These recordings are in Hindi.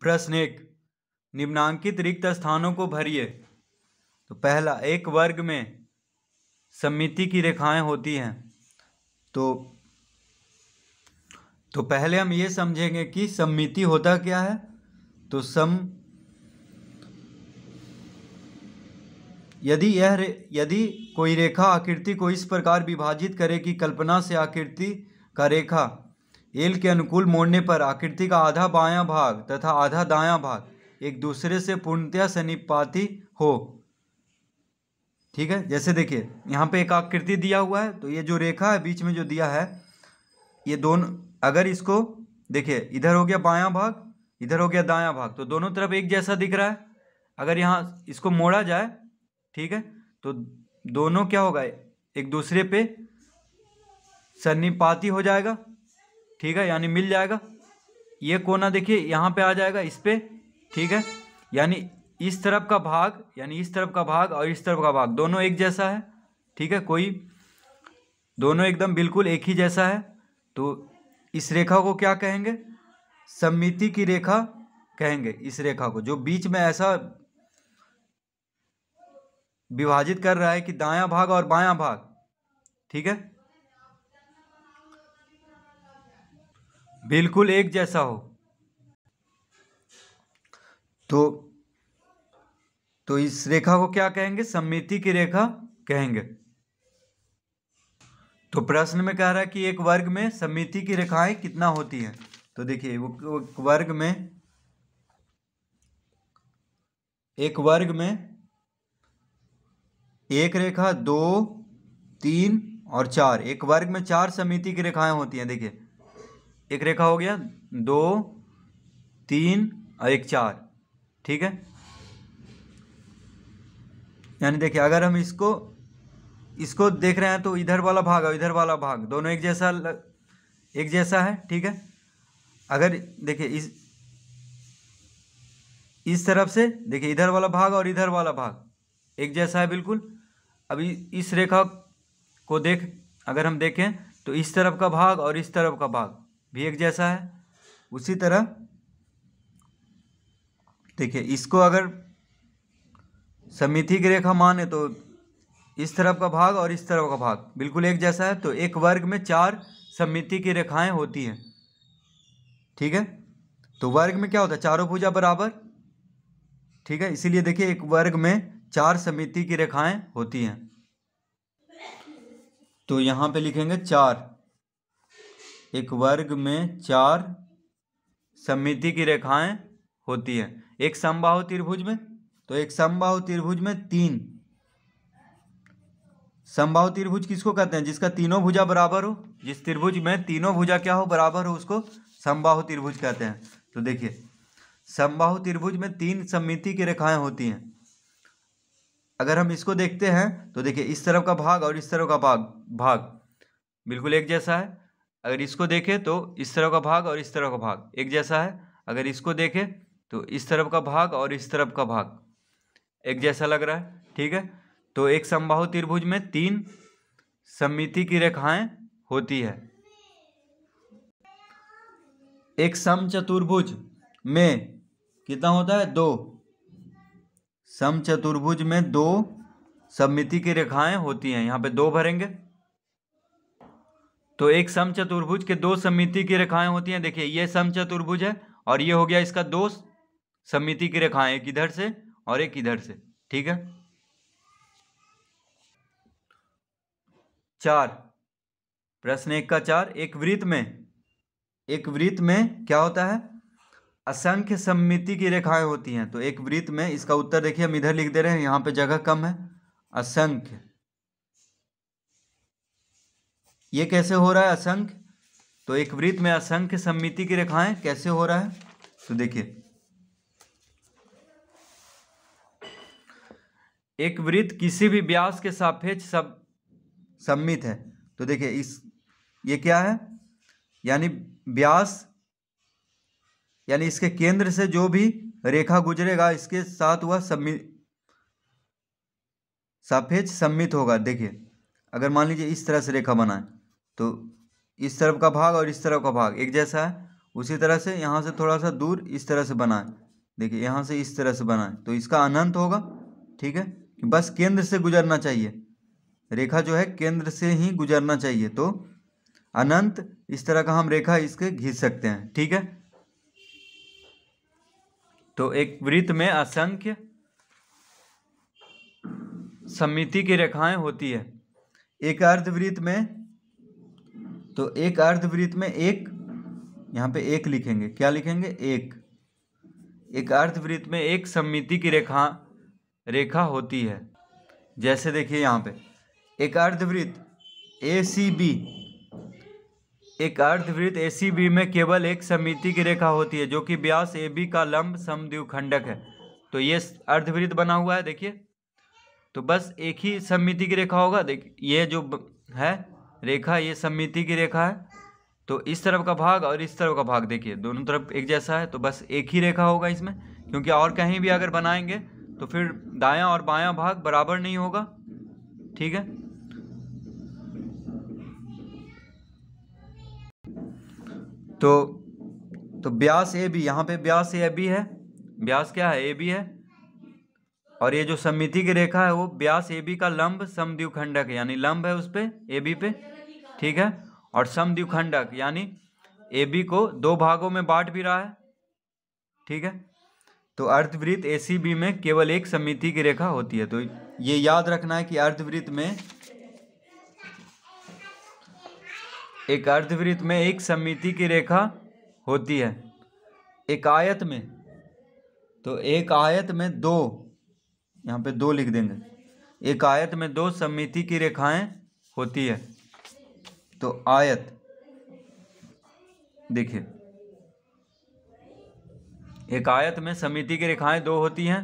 प्रश्न एक निम्नांकित रिक्त स्थानों को भरिए तो पहला एक वर्ग में समिति की रेखाएं होती हैं तो तो पहले हम ये समझेंगे कि सम्मिति होता क्या है तो सम यदि यह यदि कोई रेखा आकृति को इस प्रकार विभाजित करे कि कल्पना से आकृति का रेखा एल के अनुकूल मोड़ने पर आकृति का आधा बायां भाग तथा आधा दायां भाग एक दूसरे से पूर्णतया सनिपाती हो ठीक है जैसे देखिए यहाँ पे एक आकृति दिया हुआ है तो ये जो रेखा है बीच में जो दिया है ये दोनों अगर इसको देखिए इधर हो गया बायां भाग इधर हो गया दायां भाग तो दोनों तरफ एक जैसा दिख रहा है अगर यहाँ इसको मोड़ा जाए ठीक है तो दोनों क्या होगा एक दूसरे पे सन्निपाती हो जाएगा ठीक है यानी मिल जाएगा ये कोना देखिए यहाँ पे आ जाएगा इस पर ठीक है यानी इस तरफ का भाग यानी इस तरफ का भाग और इस तरफ का भाग दोनों एक जैसा है ठीक है कोई दोनों एकदम बिल्कुल एक ही जैसा है तो इस रेखा को क्या कहेंगे सम्मिति की रेखा कहेंगे इस रेखा को जो बीच में ऐसा विभाजित कर रहा है कि दायां भाग और बायां भाग ठीक है बिल्कुल एक जैसा हो तो तो इस रेखा को क्या कहेंगे सम्मिति की रेखा कहेंगे तो प्रश्न में कह रहा है कि एक वर्ग में सम्मिति की रेखाएं कितना होती हैं तो देखिए वर्ग में एक वर्ग में एक रेखा दो तीन और चार एक वर्ग में चार समिति की रेखाएं होती हैं देखिए एक रेखा हो गया दो तीन और एक चार ठीक है यानी देखिए अगर हम इसको इसको देख रहे हैं तो इधर वाला भाग और इधर वाला भाग दोनों एक जैसा लग, एक जैसा है ठीक है अगर देखिए इस इस तरफ से देखिए इधर वाला भाग और इधर वाला भाग एक जैसा है बिल्कुल अभी इस रेखा को देख अगर हम देखें तो इस तरफ का भाग और इस तरफ का भाग भी एक जैसा है उसी तरह देखिए इसको अगर समिति की रेखा माने तो इस तरफ का भाग और इस तरफ का भाग बिल्कुल एक जैसा है तो एक वर्ग में चार समिति की रेखाएं होती हैं ठीक है तो वर्ग में क्या होता है चारों भुजा बराबर ठीक है इसीलिए देखिए एक वर्ग में चार समिति की रेखाएं होती हैं तो यहाँ पे लिखेंगे चार एक वर्ग में चार समिति की रेखाएं होती हैं एक समबाहु त्रिभुज में तो एक समबाहु त्रिभुज में तीन समबाहु त्रिभुज किसको कहते हैं जिसका तीनों भुजा बराबर हो जिस त्रिभुज में तीनों भुजा क्या हो बराबर हो उसको समबाहु त्रिभुज कहते हैं तो देखिए समबाहु त्रिभुज में तीन सममिति की रेखाएं होती हैं अगर हम इसको देखते हैं तो देखिए इस तरफ का भाग और इस तरफ का भाग भाग बिल्कुल एक जैसा है अगर इसको देखें तो इस तरफ का भाग और इस तरफ का भाग एक जैसा है अगर इसको देखें तो इस तरफ का भाग और इस तरफ का भाग एक जैसा लग रहा है ठीक है तो एक समबाहु त्रिभुज में तीन समिति की रेखाएं होती है एक सम चतुर्भुज में कितना होता है दो सम चतुर्भुज में दो समिति की रेखाएं होती हैं यहाँ पे दो भरेंगे तो एक सम चतुर्भुज के दो समिति की रेखाएं होती हैं देखिए ये सम चतुर्भुज है और ये हो गया इसका दो समिति की रेखाएं एक इधर से और एक इधर से ठीक है चार प्रश्न एक का चार एक वृत्त में एक वृत्त में क्या होता है असंख्य सम्मिति की रेखाएं होती हैं तो एक वृत्त में इसका उत्तर देखिए हम इधर लिख दे रहे हैं यहां पे जगह कम है असंख्य ये कैसे हो रहा है असंख्य तो एक वृत्त में असंख्य सम्मिति की रेखाएं कैसे हो रहा है तो देखिए एक वृत्त किसी भी व्यास के सापेक्ष सब सम्मित है तो देखिए इस ये क्या है यानी व्यास यानी इसके केंद्र से जो भी रेखा गुजरेगा इसके साथ वह सम्मित सापेक्ष सम्मित होगा देखिए अगर मान लीजिए इस तरह से रेखा बनाए तो इस तरफ का भाग और इस तरफ का भाग एक जैसा है उसी तरह से यहाँ से थोड़ा सा दूर इस तरह से बनाए देखिए यहाँ से इस तरह से बनाए तो इसका अनंत होगा ठीक है बस केंद्र से गुजरना चाहिए रेखा जो है केंद्र से ही गुजरना चाहिए तो अनंत इस तरह का हम रेखा इसके घींच सकते हैं ठीक है तो एक वृत्त में असंख्य समिति की रेखाएं होती है एक अर्धवृत्त में तो एक अर्धवृत्त में एक यहाँ पे एक लिखेंगे क्या लिखेंगे एक एक अर्धवृत्त में एक सम्मिति की रेखा रेखा होती है जैसे देखिए यहाँ पे एक अर्धवृत्त ए सी बी एक अर्धवृत्त ए सी बी में केवल एक समिति की रेखा होती है जो कि व्यास ए बी का लंब समद्विखंडक है तो ये अर्धवृत्त बना हुआ है देखिए तो बस एक ही समिति की रेखा होगा देखिए ये जो है रेखा ये सममिति की रेखा है तो इस तरफ का भाग और इस तरफ का भाग देखिए दोनों तरफ एक जैसा है तो बस एक ही रेखा होगा इसमें क्योंकि और कहीं भी अगर बनाएंगे तो फिर दायां और बायां भाग बराबर नहीं होगा ठीक है तो तो ब्यास ए बी यहाँ पे ब्यास ए बी है ब्यास क्या है ए बी है और ये जो समिति की रेखा है वो ब्यास ए बी का लंब है यानी लंब है उस पर ए बी पे ठीक है और समद्विखंडक यानी ए बी को दो भागों में बांट भी रहा है ठीक है तो अर्धवृत्त ए सी बी में केवल एक समिति की रेखा होती है तो ये याद रखना है कि अर्धवृत्त में एक अर्धवृत्त में एक समिति की रेखा होती है एक आयत में तो एक आयत में दो यहाँ पे दो लिख देंगे एक आयत में दो समिति की रेखाएं होती है तो आयत देखिए एक आयत में समिति की रेखाएं दो होती हैं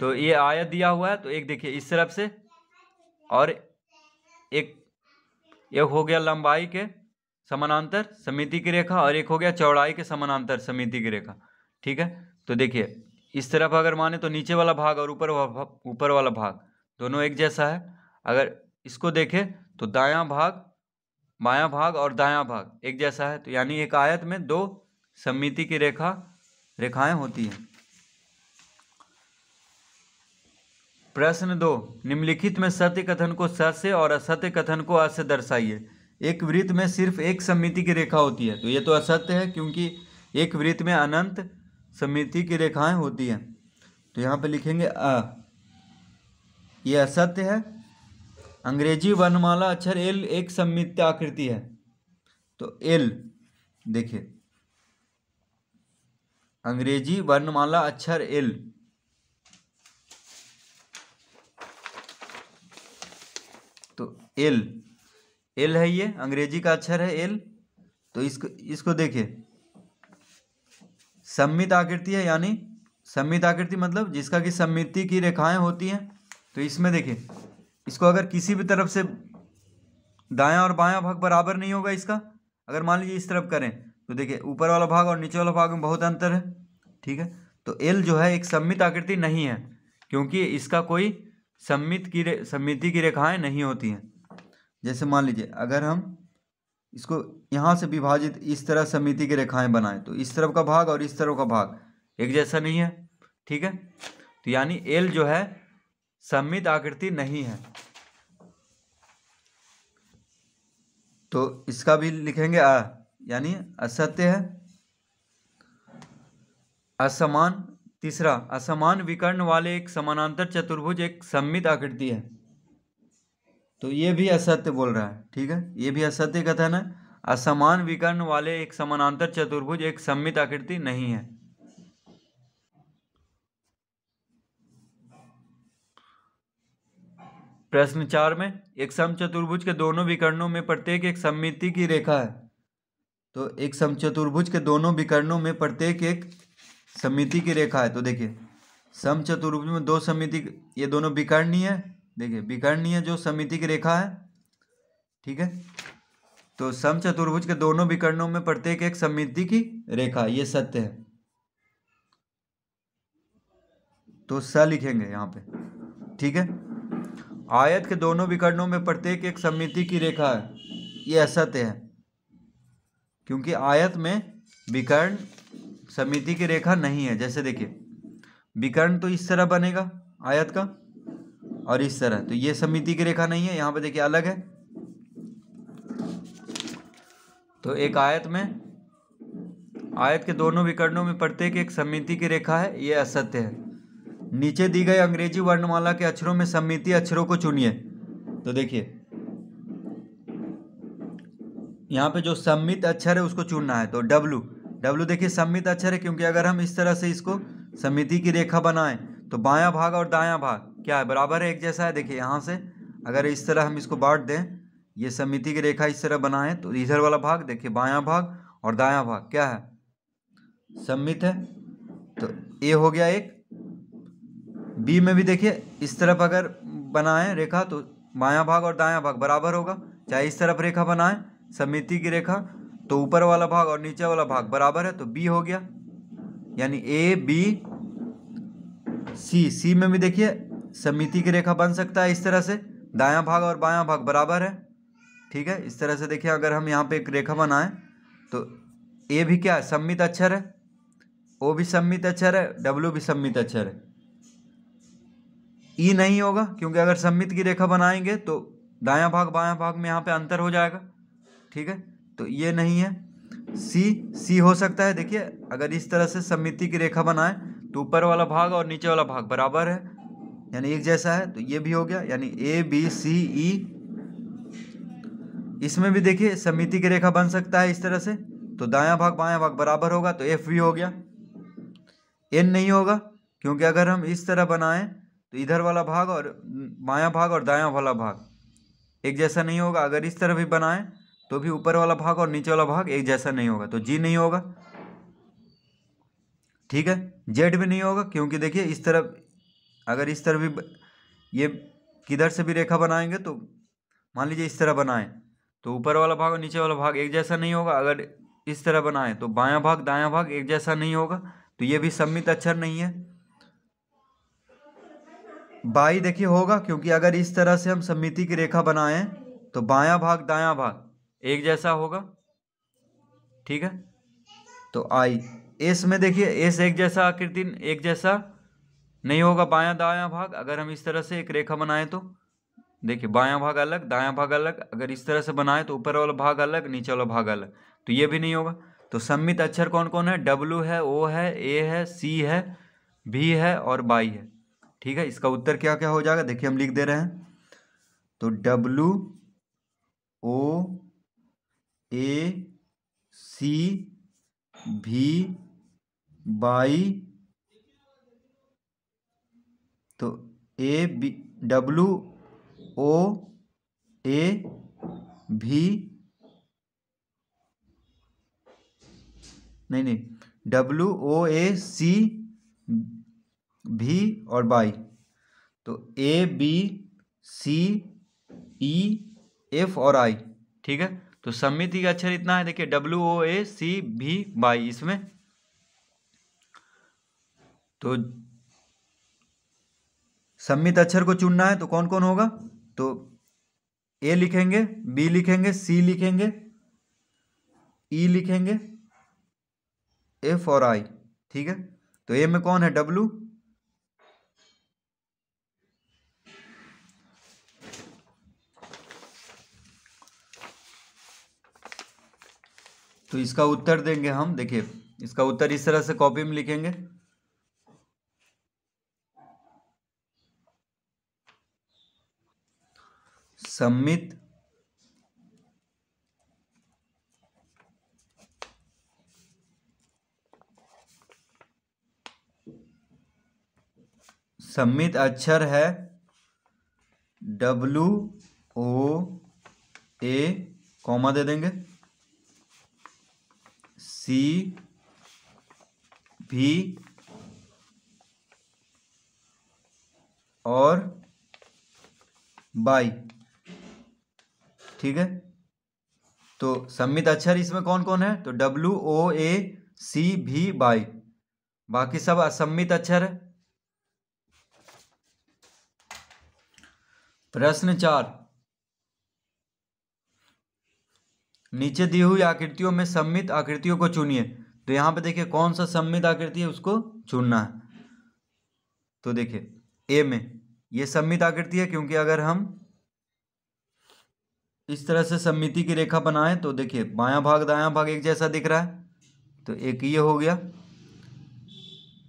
तो ये आयत दिया हुआ है तो एक देखिए इस तरफ से और एक एक हो गया लंबाई के समानांतर समिति की रेखा और एक हो गया चौड़ाई के समानांतर समिति की रेखा ठीक है तो देखिए इस तरफ अगर माने तो नीचे वाला भाग और ऊपर ऊपर वाला भाग दोनों एक जैसा है अगर इसको देखें तो दायां भाग बाया भाग और दाया भाग एक जैसा है तो यानी एक आयत में दो सम्मिति की रेखा रेखाएं होती हैं प्रश्न दो निम्नलिखित में सत्य कथन को सत्य और असत्य कथन को अस्य दर्शाइए एक वृत्त में सिर्फ एक सम्मिति की रेखा होती है तो ये तो असत्य है क्योंकि एक वृत्त में अनंत सम्मिति की रेखाएं होती हैं तो यहाँ पे लिखेंगे अ ये असत्य है अंग्रेजी वर्णमाला अक्षर एल एक सम्मित आकृति है तो एल देखिए अंग्रेजी वर्णमाला अक्षर एल तो एल एल है ये अंग्रेजी का अक्षर है एल तो इसको इसको देखिए सम्मित आकृति है यानी सम्मित आकृति मतलब जिसका कि सम्मिति की रेखाएं होती हैं तो इसमें देखिए इसको अगर किसी भी तरफ से दायां और बायां भाग बराबर नहीं होगा इसका अगर मान लीजिए इस तरफ करें तो देखिए ऊपर वाला भाग और नीचे वाला भाग में बहुत अंतर है ठीक है तो एल जो है एक सम्मित आकृति नहीं है क्योंकि इसका कोई सम्मित की सम्मिति की रेखाएं नहीं होती हैं जैसे मान लीजिए अगर हम इसको यहाँ से विभाजित इस तरह समिति की रेखाएं बनाएं तो इस तरफ का भाग और इस तरफ का भाग एक जैसा नहीं है ठीक है तो यानी एल जो है सम्मित आकृति नहीं है तो इसका भी लिखेंगे आ यानी असत्य है असमान तीसरा असमान विकर्ण वाले एक समानांतर चतुर्भुज एक सम्मित आकृति है तो ये भी असत्य बोल रहा है ठीक है ये भी असत्य कथन है असमान विकर्ण वाले एक समानांतर चतुर्भुज एक सम्मित आकृति नहीं है प्रश्न चार में एक सम चतुर्भुज के दोनों विकर्णों में प्रत्येक एक सममिति की रेखा है तो एक सम चतुर्भुज के दोनों विकर्णों में प्रत्येक एक समिति की रेखा है तो देखिए सम चतुर्भुज में दो समिति ये दोनों विकर्णीय है देखिए विकर्णीय जो समिति की रेखा है ठीक है तो सम चतुर्भुज के दोनों विकर्णों में प्रत्येक एक समिति की रेखा ये सत्य है तो स लिखेंगे यहाँ पे ठीक है आयत के दोनों विकर्णों में प्रत्येक एक सम्मिति की रेखा है ये असत्य है क्योंकि आयत में विकर्ण समिति की रेखा नहीं है जैसे देखिए विकर्ण तो इस तरह बनेगा आयत का और इस तरह तो ये समिति की रेखा नहीं है यहाँ पे देखिए अलग है तो एक आयत में आयत के दोनों विकर्णों में प्रत्येक एक समिति की रेखा है ये असत्य है नीचे दी गई अंग्रेजी वर्णमाला के अक्षरों में समिति अक्षरों को चुनिए तो देखिए यहाँ पे जो सम्मित अक्षर है उसको चुनना है तो डब्लू डब्लू देखिए सम्मित अक्षर है क्योंकि अगर हम इस तरह से इसको समिति की रेखा बनाएं तो बायां भाग और दायां भाग क्या है बराबर है एक जैसा है देखिए यहाँ से अगर इस तरह हम इसको बांट दें ये समिति की रेखा इस तरह बनाएं तो इधर वाला भाग देखिए बायां भाग और दायां भाग क्या है सम्मित है तो ए हो गया एक बी में भी देखिए इस तरफ अगर बनाएं रेखा तो बायां भाग और दायां भाग बराबर होगा चाहे इस तरफ रेखा बनाएं समिति की रेखा तो ऊपर वाला भाग और नीचे वाला भाग बराबर है तो बी हो गया यानी ए बी सी सी में भी देखिए समिति की रेखा बन सकता है इस तरह से दायां भाग और बायां भाग बराबर है ठीक है इस तरह से देखिए अगर हम यहाँ पे एक रेखा बनाएं तो ए भी क्या है सम्मित अक्षर है ओ भी सम्मित अक्षर है डब्ल्यू भी सम्मित अक्षर है ई नहीं होगा क्योंकि अगर सम्मित की रेखा बनाएंगे तो दायां भाग बायां भाग में यहाँ पे अंतर हो जाएगा ठीक है तो ये नहीं है सी सी हो सकता है देखिए अगर इस तरह से सम्मिति की रेखा बनाए तो ऊपर वाला भाग और नीचे वाला भाग बराबर है यानी एक जैसा है तो ये भी हो गया यानी ए बी सी ई इसमें भी देखिए समिति की रेखा बन सकता है इस तरह से तो दायां भाग बायां भाग बराबर होगा तो एफ भी हो गया एन नहीं होगा क्योंकि अगर हम इस तरह बनाएं तो इधर वाला भाग और बाया भाग और दाया वाला भाग एक जैसा नहीं होगा अगर इस तरह भी बनाएं तो भी ऊपर वाला भाग और नीचे वाला भाग एक जैसा नहीं होगा तो जी नहीं होगा ठीक है जेड भी नहीं होगा क्योंकि देखिए इस तरफ अगर इस तरफ भी ये किधर से भी रेखा बनाएंगे तो मान लीजिए इस तरह बनाएं तो ऊपर वाला भाग और नीचे वाला भाग एक जैसा नहीं होगा अगर इस तरह बनाएं तो बायां भाग दायां भाग एक जैसा नहीं होगा तो ये भी सम्मित अक्षर नहीं है बाई देखिए होगा क्योंकि अगर इस तरह से हम समिति की रेखा बनाएं तो बायां भाग दायां भाग एक जैसा होगा ठीक है तो आई एस में देखिए एस एक जैसा आकृति एक जैसा नहीं होगा बायां दायां भाग अगर हम इस तरह से एक रेखा बनाएं तो देखिए बायां भाग अलग दायां भाग अलग अगर इस तरह से बनाएं तो ऊपर वाला भाग अलग नीचे वाला भाग अलग तो ये भी नहीं होगा तो सम्मित अक्षर कौन कौन है डब्ल्यू है ओ है ए है सी है भी है और बाई है ठीक है इसका उत्तर क्या क्या हो जाएगा देखिए हम लिख दे रहे हैं तो डब्लू ओ ए सी भी बाई तो ए बी डब्लू ओ ए भी नहीं नहीं डब्लू ओ ए सी भी और बाई तो A B C E F और आई ठीक है तो सम्मिति का अक्षर इतना है देखिए डब्ल्यू ओ ए सी भी बाई इसमें तो सम्मित अक्षर को चुनना है तो कौन कौन होगा तो ए लिखेंगे बी लिखेंगे सी लिखेंगे ई e लिखेंगे एफ और आई ठीक है तो ए में कौन है डब्ल्यू तो इसका उत्तर देंगे हम देखिए इसका उत्तर इस तरह से कॉपी में लिखेंगे सम्मित सम्मित अक्षर है W ओ ए कॉमा दे देंगे सी भी और बाई ठीक है तो सम्मित अक्षर इसमें कौन कौन है तो डब्ल्यू ओ ए सी भी बाई बाकी सब असम्मित अक्षर है प्रश्न चार नीचे दी हुई आकृतियों में सम्मित आकृतियों को चुनिए तो यहाँ पे देखिए कौन सा सम्मित आकृति है उसको चुनना है तो देखिए ए में ये सम्मित आकृति है क्योंकि अगर हम इस तरह से सम्मिति की रेखा बनाएं तो देखिए बायां भाग दायां भाग एक जैसा दिख रहा है तो एक ये हो गया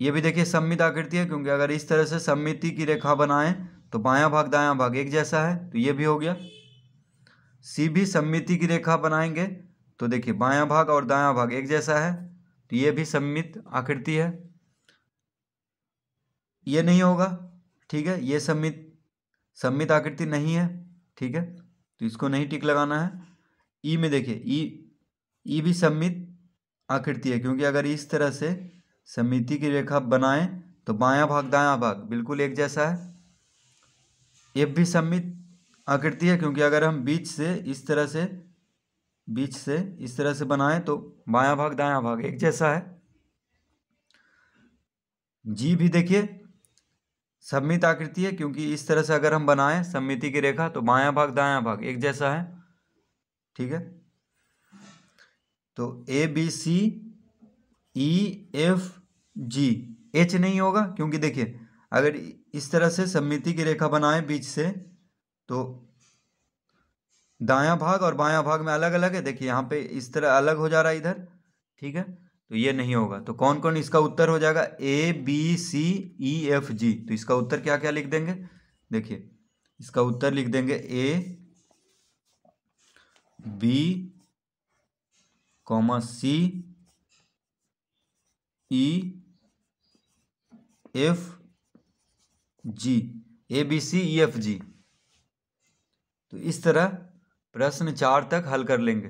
ये भी देखिए सम्मित आकृति है क्योंकि अगर इस तरह से सम्मिति की रेखा बनाएं तो बायां भाग दायां भाग एक जैसा है तो ये भी हो गया सी भी सम्मिति की रेखा बनाएंगे तो देखिए बायां भाग और दायां भाग एक जैसा है तो ये भी सम्मित आकृति है ये नहीं होगा ठीक है ये सम्मित सम्मित आकृति नहीं है ठीक है तो इसको नहीं टिक लगाना है ई में देखिए ई ई भी सम्मित आकृति है क्योंकि अगर इस तरह से समिति की रेखा बनाएं तो बायां भाग दायां भाग बिल्कुल एक जैसा है एफ भी सम्मित आकृति है क्योंकि अगर हम बीच से इस तरह से बीच से इस तरह से बनाएं तो बाया भाग दाया भाग एक जैसा है जी भी देखिए सम्मित आकृति है क्योंकि इस तरह से अगर हम बनाएं सम्मिति की रेखा तो बाया भाग दाया भाग एक जैसा है ठीक है तो A B C E F G H नहीं होगा क्योंकि देखिए अगर इस तरह से सम्मिति की रेखा बनाएं बीच से तो दायां भाग और बायां भाग में अलग अलग है देखिए यहाँ पे इस तरह अलग हो जा रहा है इधर ठीक है तो ये नहीं होगा तो कौन कौन इसका उत्तर हो जाएगा ए B C E F G तो इसका उत्तर क्या क्या लिख देंगे देखिए इसका उत्तर लिख देंगे A B comma C E F G A B C E F G तो इस तरह प्रश्न चार तक हल कर लेंगे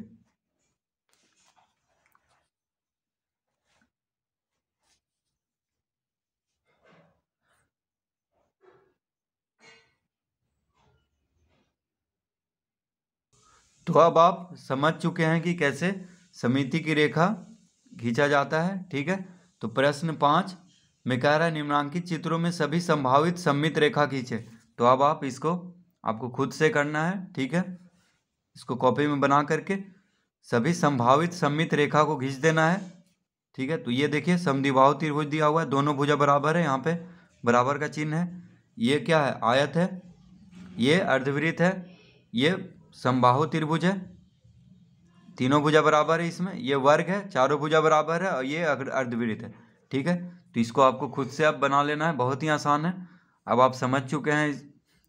तो अब आप समझ चुके हैं कि कैसे समिति की रेखा खींचा जाता है ठीक है तो प्रश्न पाँच में कह रहा है निम्नांकित चित्रों में सभी संभावित सम्मित रेखा खींचे तो अब आप इसको आपको खुद से करना है ठीक है इसको कॉपी में बना करके सभी संभावित सम्मित रेखा को घिंच देना है ठीक है तो ये देखिए समिभाव त्रिभुज दिया हुआ है दोनों भुजा बराबर है यहाँ पे बराबर का चिन्ह है ये क्या है आयत है ये अर्धवृत्त है ये संभाव त्रिभुज है तीनों भुजा बराबर है इसमें ये वर्ग है चारों भुजा बराबर है और ये अर्धवृत्त है ठीक है तो इसको आपको खुद से आप बना लेना है बहुत ही आसान है अब आप समझ चुके हैं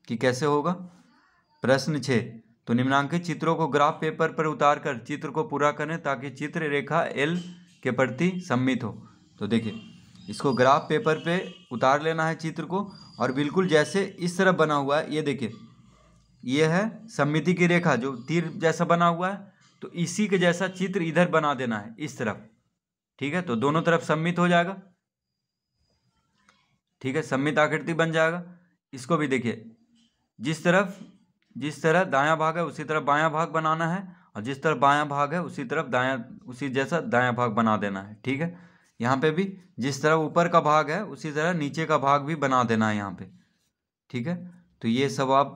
कि कैसे होगा प्रश्न छः तो निम्नांकित चित्रों को ग्राफ पेपर पर उतार कर चित्र को पूरा करें ताकि चित्र रेखा एल के प्रति सम्मित हो तो देखिए इसको ग्राफ पेपर पे उतार लेना है चित्र को और बिल्कुल जैसे इस तरह बना हुआ है ये देखिए ये है सम्मिति की रेखा जो तीर जैसा बना हुआ है तो इसी के जैसा चित्र इधर बना देना है इस तरफ ठीक है तो दोनों तरफ सम्मित हो जाएगा ठीक है सम्मित आकृति बन जाएगा इसको भी देखिए जिस तरफ जिस तरह दायां भाग है उसी तरफ बायां भाग बनाना है और जिस तरफ बायां भाग है उसी तरफ दायां उसी जैसा दायां भाग बना देना है ठीक है यहाँ पे भी जिस तरह ऊपर का भाग है उसी तरह नीचे का भाग भी बना देना है यहाँ पे ठीक है तो ये सब आप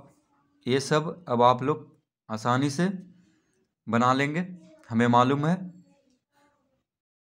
ये सब अब आप लोग आसानी से बना लेंगे हमें मालूम है